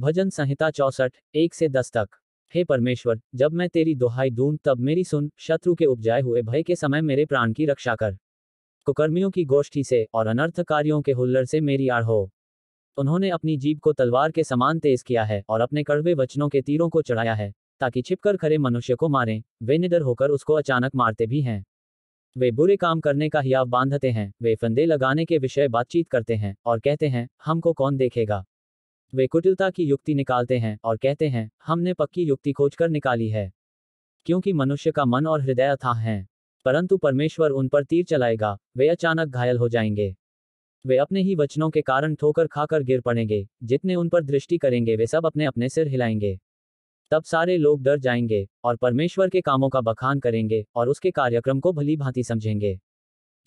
भजन संहिता चौसठ एक से दस तक हे परमेश्वर जब मैं तेरी दुहाई दूं तब मेरी सुन शत्रु के उपजाए हुए भय के समय मेरे प्राण की रक्षा कर कुकर्मियों की गोष्ठी से और अनर्थकारियों के हुल्लर से मेरी आड़ हो उन्होंने अपनी जीभ को तलवार के समान तेज किया है और अपने कड़वे वचनों के तीरों को चढ़ाया है ताकि छिपकर खड़े मनुष्य को मारें वे निडर होकर उसको अचानक मारते भी हैं वे बुरे काम करने का हियाव बांधते हैं वे फंदे लगाने के विषय बातचीत करते हैं और कहते हैं हमको कौन देखेगा वे कुटिलता की युक्ति निकालते हैं और कहते हैं हमने पक्की युक्ति खोज कर निकाली है क्योंकि मनुष्य का मन और हृदय था हैं परंतु परमेश्वर उन पर तीर चलाएगा वे अचानक घायल हो जाएंगे वे अपने ही वचनों के कारण ठोकर खाकर गिर पड़ेंगे जितने उन पर दृष्टि करेंगे वे सब अपने अपने सिर हिलाएंगे तब सारे लोग डर जाएंगे और परमेश्वर के कामों का बखान करेंगे और उसके कार्यक्रम को भली भांति समझेंगे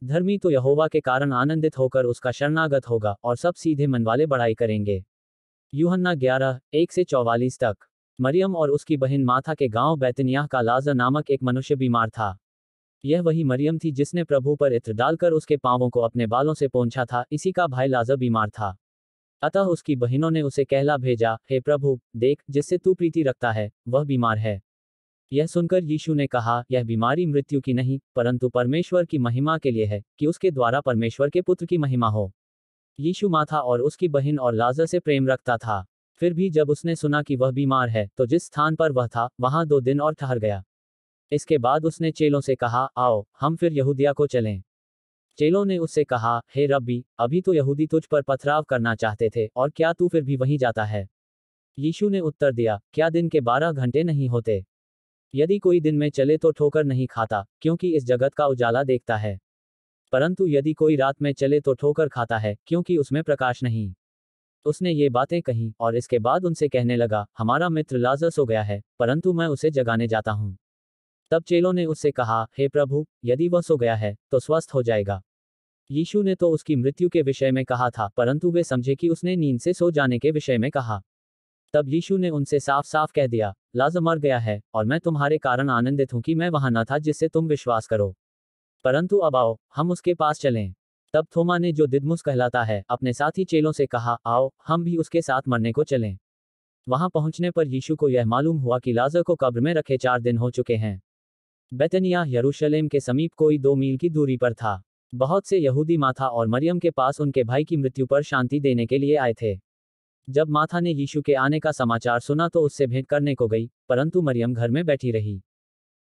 धर्मी तो यहोवा के कारण आनंदित होकर उसका शरणागत होगा और सब सीधे मन वाले बड़ाई करेंगे यूहन्ना ग्यारह एक से चौवालीस तक मरियम और उसकी बहन माथा के गांव बैतनियाह का लाजर नामक एक मनुष्य बीमार था यह वही मरियम थी जिसने प्रभु पर इत्र डालकर उसके पांवों को अपने बालों से पहुंचा था इसी का भाई लाजर बीमार था अतः उसकी बहनों ने उसे कहला भेजा हे प्रभु देख जिससे तू प्रीति रखता है वह बीमार है यह सुनकर यीशु ने कहा यह बीमारी मृत्यु की नहीं परंतु परमेश्वर की महिमा के लिए है कि उसके द्वारा परमेश्वर के पुत्र की महिमा हो यीशु माथा और उसकी बहन और लाजर से प्रेम रखता था फिर भी जब उसने सुना कि वह बीमार है तो जिस स्थान पर वह था वहां दो दिन और ठहर गया इसके बाद उसने चेलों से कहा आओ हम फिर यहूदिया को चलें चेलों ने उससे कहा हे hey रब्बी अभी तो यहूदी तुझ पर पथराव करना चाहते थे और क्या तू फिर भी वहीं जाता है यीशु ने उत्तर दिया क्या दिन के बारह घंटे नहीं होते यदि कोई दिन में चले तो ठोकर नहीं खाता क्योंकि इस जगत का उजाला देखता है परंतु यदि कोई रात में चले तो ठोकर खाता है क्योंकि उसमें प्रकाश नहीं उसने ये बातें कही और इसके बाद उनसे कहने लगा हमारा मित्र लाजस सो गया है परंतु मैं उसे जगाने जाता हूँ तब चेलों ने उससे कहा हे प्रभु यदि वह सो गया है तो स्वस्थ हो जाएगा यीशु ने तो उसकी मृत्यु के विषय में कहा था परंतु वे समझे कि उसने नींद से सो जाने के विषय में कहा तब यीशु ने उनसे साफ साफ कह दिया लाज मर गया है और मैं तुम्हारे कारण आनंदित हूं कि मैं वहां न था जिससे तुम विश्वास करो परंतु अब आओ हम उसके पास चलें तब थोमा ने जो दिदमुस कहलाता है अपने साथी चेलों से कहा आओ हम भी उसके साथ मरने को चलें वहां पहुंचने पर यीशु को यह मालूम हुआ कि लाजर को कब्र में रखे चार दिन हो चुके हैं बेतनिया यरूशलेम के समीप कोई दो मील की दूरी पर था बहुत से यहूदी माथा और मरियम के पास उनके भाई की मृत्यु पर शांति देने के लिए आए थे जब माथा ने यीशु के आने का समाचार सुना तो उससे भेंट करने को गई परंतु मरियम घर में बैठी रही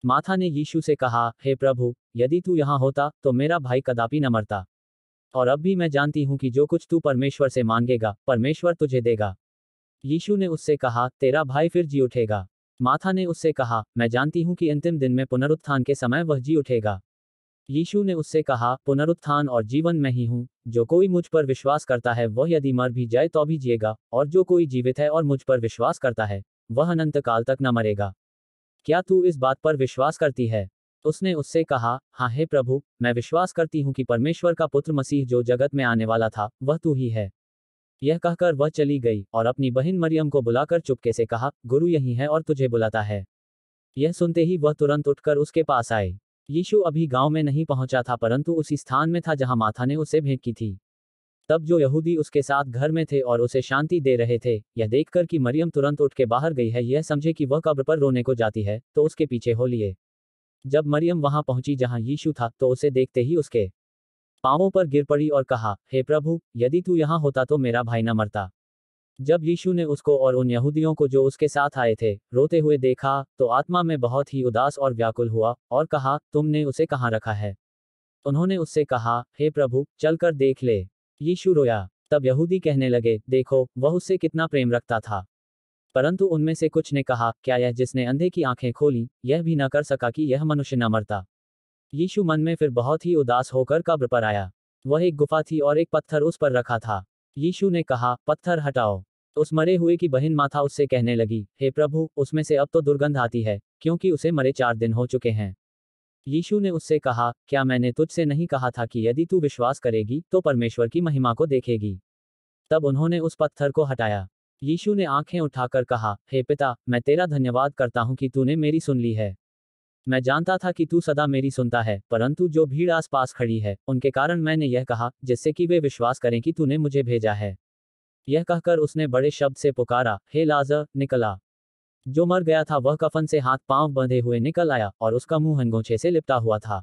माथा ने यीशु से कहा हे प्रभु यदि तू यहाँ होता तो मेरा भाई कदापि न मरता और अब भी मैं जानती हूँ कि जो कुछ तू परमेश्वर से मांगेगा परमेश्वर तुझे देगा यीशु ने उससे कहा तेरा भाई फिर जी उठेगा माथा ने उससे कहा मैं जानती हूँ कि अंतिम दिन में पुनरुत्थान के समय वह जी उठेगा यीशु ने उससे कहा पुनरुत्थान और जीवन में ही हूँ जो कोई मुझ पर विश्वास करता है वह यदि मर भी जाए तो भी जिएगा और जो कोई जीवित है और मुझ पर विश्वास करता है वह अनंत काल तक न मरेगा क्या तू इस बात पर विश्वास करती है उसने उससे कहा हाँ हे प्रभु मैं विश्वास करती हूँ कि परमेश्वर का पुत्र मसीह जो जगत में आने वाला था वह तू ही है यह कहकर वह चली गई और अपनी बहन मरियम को बुलाकर चुपके से कहा गुरु यही है और तुझे बुलाता है यह सुनते ही वह तुरंत उठकर उसके पास आई यीशु अभी गांव में नहीं पहुंचा था परंतु उसी स्थान में था जहां माथा ने उसे भेंट की थी तब जो यहूदी उसके साथ घर में थे और उसे शांति दे रहे थे यह देखकर कि मरियम तुरंत उठ के बाहर गई है यह समझे कि वह कब्र पर रोने को जाती है तो उसके पीछे हो लिए जब मरियम वहां पहुंची जहां यीशु था तो उसे देखते ही उसके पांवों पर गिर पड़ी और कहा हे प्रभु यदि तू यहाँ होता तो मेरा भाई न मरता जब यीशु ने उसको और उन यहूदियों को जो उसके साथ आए थे रोते हुए देखा तो आत्मा में बहुत ही उदास और व्याकुल हुआ और कहा तुमने उसे कहाँ रखा है उन्होंने उससे कहा हे प्रभु चलकर देख ले यीशु रोया तब यहूदी कहने लगे देखो वह उससे कितना प्रेम रखता था परंतु उनमें से कुछ ने कहा क्या यह जिसने अंधे की आंखें खोली यह भी न कर सका कि यह मनुष्य न मरता यीशु मन में फिर बहुत ही उदास होकर कब्र पर आया वह एक गुफा थी और एक पत्थर उस पर रखा था यीशु ने कहा पत्थर हटाओ उस मरे हुए की बहन माथा उससे कहने लगी हे प्रभु उसमें से अब तो दुर्गंध आती है क्योंकि उसे मरे चार दिन हो चुके हैं यीशु ने उससे कहा क्या मैंने तुझसे नहीं कहा था कि यदि तू विश्वास करेगी तो परमेश्वर की महिमा को देखेगी तब उन्होंने उस पत्थर को हटाया यीशु ने आंखें उठाकर कहा हे पिता मैं तेरा धन्यवाद करता हूँ कि तूने मेरी सुन ली है मैं जानता था कि तू सदा मेरी सुनता है परंतु जो भीड़ आसपास खड़ी है उनके कारण मैंने यह कहा जिससे कि वे विश्वास करें कि तूने मुझे भेजा है यह कहकर उसने बड़े शब्द से पुकारा हे लाजर निकला जो मर गया था वह कफन से हाथ पांव बंधे हुए निकल आया और उसका मुंह हनगोछे से लिपटा हुआ था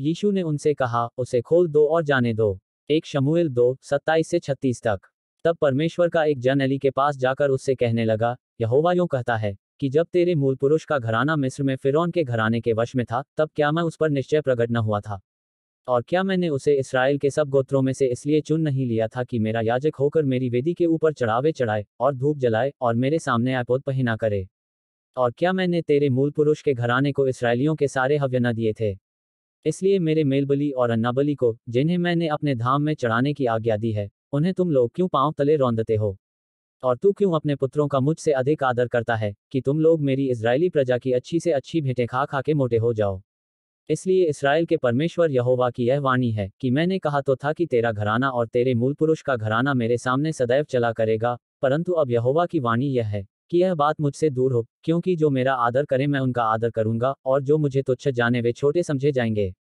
यीशु ने उनसे कहा उसे खोल दो और जाने दो एक शमूएल दो सत्ताईस से छत्तीस तक तब परमेश्वर का एक जन अली के पास जाकर उससे कहने लगा यहोवा यूं कहता है कि जब तेरे मूल पुरुष का घराना मिस्र में फिरौन के घराने के वश में था तब क्या मैं उस पर निश्चय प्रकट न हुआ था और क्या मैंने उसे इसराइल के सब गोत्रों में से इसलिए चुन नहीं लिया था कि मेरा याजक होकर मेरी वेदी के ऊपर चढ़ावे चढ़ाए और धूप जलाए और मेरे सामने आपोद पहना करे और क्या मैंने तेरे मूल पुरुष के घराने को इसराइलियों के सारे हव्य न दिए थे इसलिए मेरे मेलबली और अन्नाबली को जिन्हें मैंने अपने धाम में चढ़ाने की आज्ञा दी है उन्हें तुम लोग क्यों पांव तले रौंदते हो और तू क्यों अपने पुत्रों का मुझसे अधिक आदर करता है कि तुम लोग मेरी इसराइली प्रजा की अच्छी से अच्छी भेंटें खा खा के मोटे हो जाओ इसलिए इसराइल के परमेश्वर यहोवा की यह वाणी है कि मैंने कहा तो था कि तेरा घराना और तेरे मूल पुरुष का घराना मेरे सामने सदैव चला करेगा परंतु अब यहोवा की वाणी यह है कि यह बात मुझसे दूर हो क्योंकि जो मेरा आदर करे मैं उनका आदर करूंगा और जो मुझे तुच्छ जाने वे छोटे समझे जाएंगे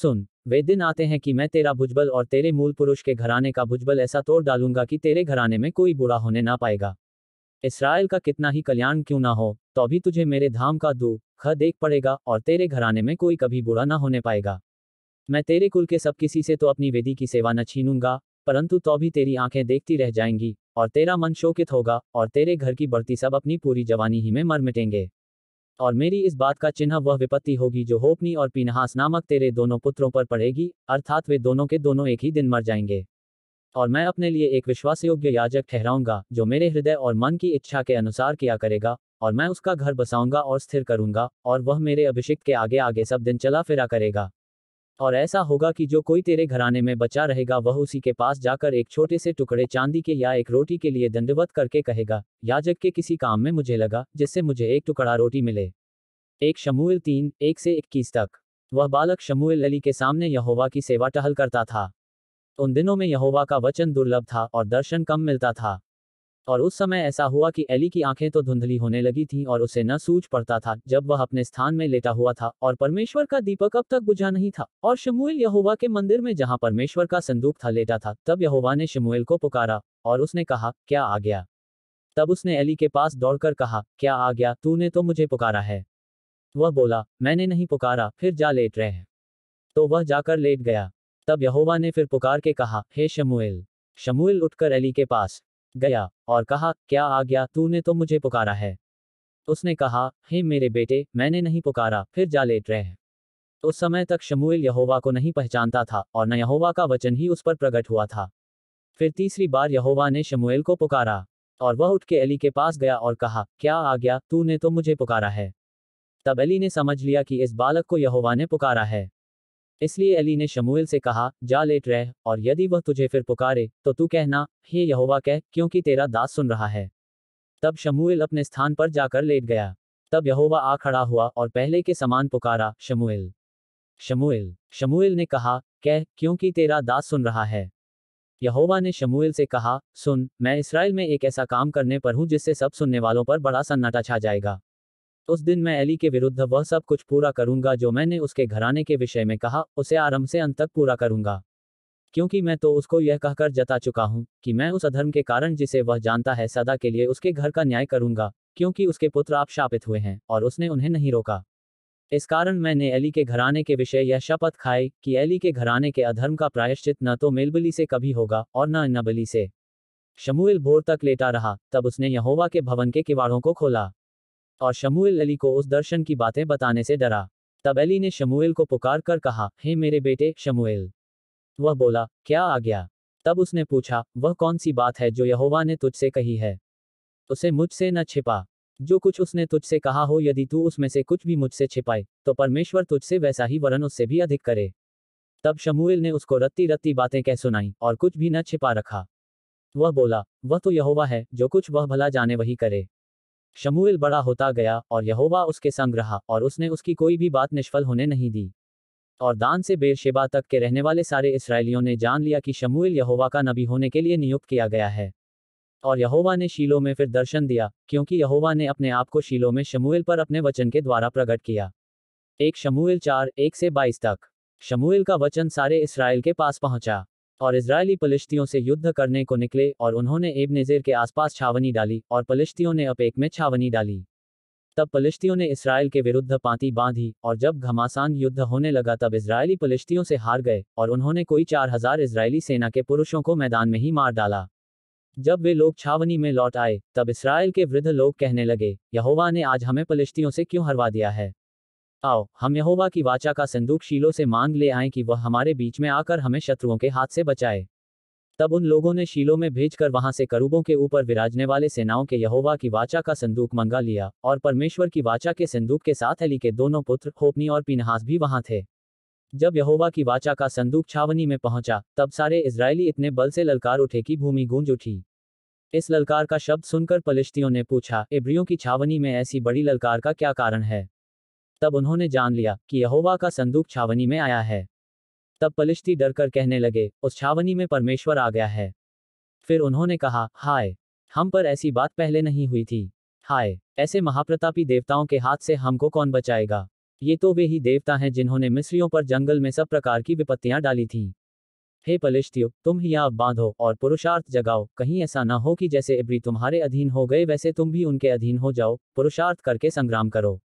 सुन वे दिन आते हैं कि मैं तेरा भुजबल और तेरे मूल पुरुष के घराने का भुजबल ऐसा तोड़ डालूंगा कि तेरे घराने में कोई बुरा होने ना पाएगा इसराइल का कितना ही कल्याण क्यों ना हो तो भी तुझे मेरे धाम का दू ख देख पड़ेगा और तेरे घराने में कोई कभी बुरा ना होने पाएगा मैं तेरे कुल के सब किसी से तो अपनी वेदी की सेवा न छीनूंगा परंतु तो भी तेरी आंखें देखती रह जाएंगी और तेरा मन शोकित होगा और तेरे घर की बढ़ती सब अपनी पूरी जवानी ही में मर मिटेंगे और मेरी इस बात का चिन्ह वह विपत्ति होगी जो होपनी और पिनहास नामक तेरे दोनों पुत्रों पर पड़ेगी अर्थात वे दोनों के दोनों एक ही दिन मर जाएंगे और मैं अपने लिए एक विश्वास योग्य याजक ठहराऊंगा जो मेरे हृदय और मन की इच्छा के अनुसार किया करेगा और मैं उसका घर बसाऊंगा और स्थिर करूंगा और वह मेरे अभिषेक के आगे आगे सब दिन चला फिरा करेगा और ऐसा होगा कि जो कोई तेरे घराने में बचा रहेगा वह उसी के पास जाकर एक छोटे से टुकड़े चांदी के या एक रोटी के लिए दंडवत करके कहेगा याजक के किसी काम में मुझे लगा जिससे मुझे एक टुकड़ा रोटी मिले एक शमूल तीन एक से इक्कीस तक वह बालक शमूल अली के सामने यहोवा की सेवा टहल करता था उन दिनों में यहोवा का वचन दुर्लभ था और दर्शन कम मिलता था और उस समय ऐसा हुआ कि एली की आंखें तो धुंधली होने लगी थीं और उसे न सूझ पड़ता था जब वह अपने स्थान में लेटा हुआ था और परमेश्वर का दीपक अब तक बुझा नहीं था और शमुएल यहोवा के मंदिर में जहां परमेश्वर का संदूक था लेटा था तब यहोवा ने शमुएल को पुकारा और उसने कहा क्या आ गया तब उसने एली के पास दौड़कर कहा क्या आ गया तूने तो मुझे पुकारा है वह बोला मैंने नहीं पुकारा फिर जा लेट रहे हैं तो वह जाकर लेट गया तब यहोवा ने फिर पुकार के कहा हे शमुएल शमुएल उठकर एली के पास गया और कहा क्या आ गया तूने तो मुझे पुकारा है उसने कहा हे मेरे बेटे मैंने नहीं पुकारा फिर जा लेट रहे उस समय तक शमूएल यहोवा को नहीं पहचानता था और न यहोवा का वचन ही उस पर प्रकट हुआ था फिर तीसरी बार यहोवा ने शमूएल को पुकारा और वह उठ के अली के पास गया और कहा क्या आ गया तूने तो मुझे पुकारा है तब अली ने समझ लिया कि इस बालक को यहोवा ने पुकारा है इसलिए अली ने शमूएल से कहा जा लेट रह और यदि वह तुझे फिर पुकारे तो तू कहना हे यहोवा कह क्योंकि तेरा दास सुन रहा है तब शमूएल अपने स्थान पर जाकर लेट गया तब यहोवा आ खड़ा हुआ और पहले के समान पुकारा शमूएल शमूएल शमूएल ने कहा कह क्योंकि तेरा दास सुन रहा है यहोवा ने शमूएल से कहा सुन मैं इसराइल में एक ऐसा काम करने पर हूं जिससे सब सुनने वालों पर बड़ा सन्नाटा छा जाएगा उस दिन मैं अली के विरुद्ध वह सब कुछ पूरा करूंगा जो मैंने उसके घराने के विषय में कहा उसे आरंभ से अंत तक पूरा करूंगा क्योंकि मैं तो उसको यह कहकर जता चुका हूं कि मैं उस अधर्म के कारण जिसे वह जानता है सदा के लिए उसके घर का न्याय करूंगा क्योंकि उसके पुत्र आप शापित हुए हैं और उसने उन्हें नहीं रोका इस कारण मैंने अली के घराने के विषय यह शपथ खाई कि अली के घराने के अधर्म का प्रायश्चित न तो मेलबली से कभी होगा और न नबली से शमूएल भोर तक लेटा रहा तब उसने यहोवा के भवन के किवाड़ों को खोला और शमूएल अली को उस दर्शन की बातें बताने से डरा तब अली ने शमूएल को पुकार कर कहा हे मेरे बेटे शमूएल वह बोला क्या आ गया तब उसने पूछा वह कौन सी बात है जो यहोवा ने तुझसे कही है उसे मुझसे न छिपा जो कुछ उसने तुझसे कहा हो यदि तू उसमें से कुछ भी मुझसे छिपाए तो परमेश्वर तुझसे वैसा ही वरन उससे भी अधिक करे तब शमूएल ने उसको रत्ती रत्ती बातें कह सुनाई और कुछ भी न छिपा रखा वह बोला वह तो यहोवा है जो कुछ वह भला जाने वही करे शमूएल बड़ा होता गया और यहोवा उसके संग रहा और उसने उसकी कोई भी बात निष्फल होने नहीं दी और दान से बेरशेबा तक के रहने वाले सारे इसराइलियों ने जान लिया कि शमूएल यहोवा का नबी होने के लिए नियुक्त किया गया है और यहोवा ने शीलो में फिर दर्शन दिया क्योंकि यहोवा ने अपने आप को शीलो में शमूएल पर अपने वचन के द्वारा प्रकट किया एक शमूएल चार एक से बाईस तक शमूएल का वचन सारे इसराइल के पास पहुंचा और इसराइली पलिश्तियों से युद्ध करने को निकले और उन्होंने एबनेजेर के आसपास छावनी डाली और पलिश्तियों ने अपेक में छावनी डाली तब पलिश्तियों ने इसराइल के विरुद्ध पांति बांधी और जब घमासान युद्ध होने लगा तब इसराइली पलिश्तियों से हार गए और उन्होंने कोई चार हजार इसराइली सेना के पुरुषों को मैदान में ही मार डाला जब वे लोग छावनी में लौट आए तब इसराइल के वृद्ध लोग कहने लगे यहोवा ने आज हमें पलिश्तियों से क्यों हरवा दिया है आओ हम यहोवा की वाचा का संदूक शीलो से मांग ले आए कि वह हमारे बीच में आकर हमें शत्रुओं के हाथ से बचाए तब उन लोगों ने शीलो में भेजकर वहां से करूबों के ऊपर विराजने वाले सेनाओं के यहोवा की वाचा का संदूक मंगा लिया और परमेश्वर की वाचा के संदूक के साथ अली के दोनों पुत्र होपनी और पिनहास भी वहां थे जब यहोवा की वाचा का संदूक छावनी में पहुंचा तब सारे इसराइली इतने बल से ललकार उठे कि भूमि गूंज उठी इस ललकार का शब्द सुनकर पलिश्तियों ने पूछा इब्रियों की छावनी में ऐसी बड़ी ललकार का क्या कारण है तब उन्होंने जान लिया कि यहोवा का संदूक छावनी में आया है तब पलिश्ती डर कर कहने लगे उस छावनी में परमेश्वर आ गया है फिर उन्होंने कहा हाय हम पर ऐसी बात पहले नहीं हुई थी हाय ऐसे महाप्रतापी देवताओं के हाथ से हमको कौन बचाएगा ये तो वे ही देवता हैं जिन्होंने मिस्रियों पर जंगल में सब प्रकार की विपत्तियां डाली थीं हे पलिश्तियो तुम ही आप बांधो और पुरुषार्थ जगाओ कहीं ऐसा ना हो कि जैसे इब्री तुम्हारे अधीन हो गए वैसे तुम भी उनके अधीन हो जाओ पुरुषार्थ करके संग्राम करो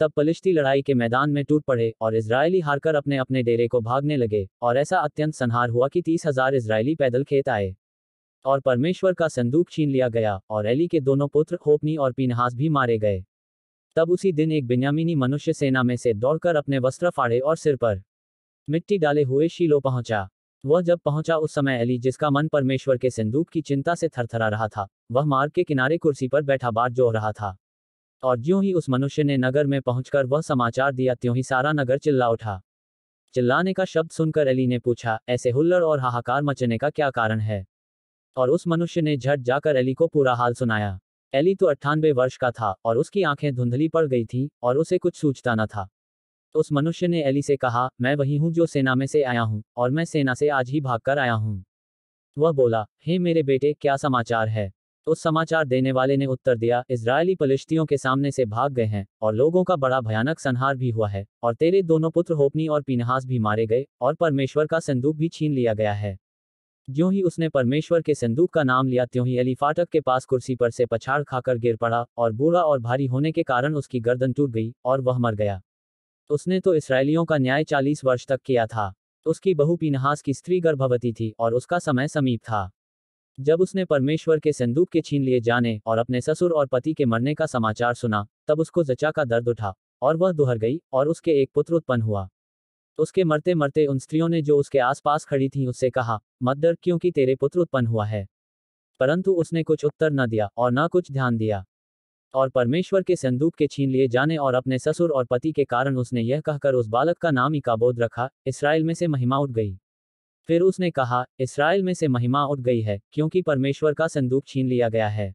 तब पलिश्ती लड़ाई के मैदान में टूट पड़े और इसराइली हारकर अपने अपने डेरे को भागने लगे और ऐसा अत्यंत संहार हुआ कि तीस हजार इसराइली पैदल खेत आए और परमेश्वर का संदूक छीन लिया गया और एली के दोनों पुत्र होपनी और पीनहास भी मारे गए तब उसी दिन एक बिन्यामिनी मनुष्य सेना में से दौड़कर अपने वस्त्र फाड़े और सिर पर मिट्टी डाले हुए शीलो पहुंचा वह जब पहुंचा उस समय एली जिसका मन परमेश्वर के संदूक की चिंता से थरथरा रहा था वह मार्ग के किनारे कुर्सी पर बैठा बाट जोह रहा था और ज्यों ही उस मनुष्य ने नगर में पहुंचकर वह समाचार दिया त्यों ही सारा नगर चिल्ला उठा चिल्लाने का शब्द सुनकर अली ने पूछा ऐसे हुल्लड़ और हाहाकार मचने का क्या कारण है और उस मनुष्य ने झट जाकर अली को पूरा हाल सुनाया एली तो अट्ठानबे वर्ष का था और उसकी आंखें धुंधली पड़ गई थी और उसे कुछ सूझता न था उस मनुष्य ने एली से कहा मैं वही हूँ जो सेना में से आया हूँ और मैं सेना से आज ही भागकर आया हूँ वह बोला हे मेरे बेटे क्या समाचार है उस तो समाचार देने वाले ने उत्तर दिया इसराइली पलिश्तियों के सामने से भाग गए हैं और लोगों का बड़ा भयानक संहार भी हुआ है और तेरे दोनों पुत्र होपनी और पिनहास भी मारे गए और परमेश्वर का संदूक भी छीन लिया गया है ज्यों ही उसने परमेश्वर के संदूक का नाम लिया त्यों ही अली फाटक के पास कुर्सी पर से पछाड़ खाकर गिर पड़ा और बूढ़ा और भारी होने के कारण उसकी गर्दन टूट गई और वह मर गया उसने तो इसराइलियों का न्याय चालीस वर्ष तक किया था उसकी बहू पिनहास की स्त्री गर्भवती थी और उसका समय समीप था जब उसने परमेश्वर के संदूक के छीन लिए जाने और अपने ससुर और पति के मरने का समाचार सुना तब उसको जचा का दर्द उठा और वह दुहर गई और उसके एक पुत्र उत्पन्न हुआ उसके मरते मरते उन स्त्रियों ने जो उसके आसपास खड़ी थीं उससे कहा मत डर क्योंकि तेरे पुत्र उत्पन्न हुआ है परंतु उसने कुछ उत्तर न दिया और न कुछ ध्यान दिया और परमेश्वर के संदूक के छीन लिए जाने और अपने ससुर और पति के कारण उसने यह कहकर उस बालक का नाम इकाबोध रखा इसराइल में से महिमा उठ गई फिर उसने कहा इसराइल में से महिमा उठ गई है क्योंकि परमेश्वर का संदूक छीन लिया गया है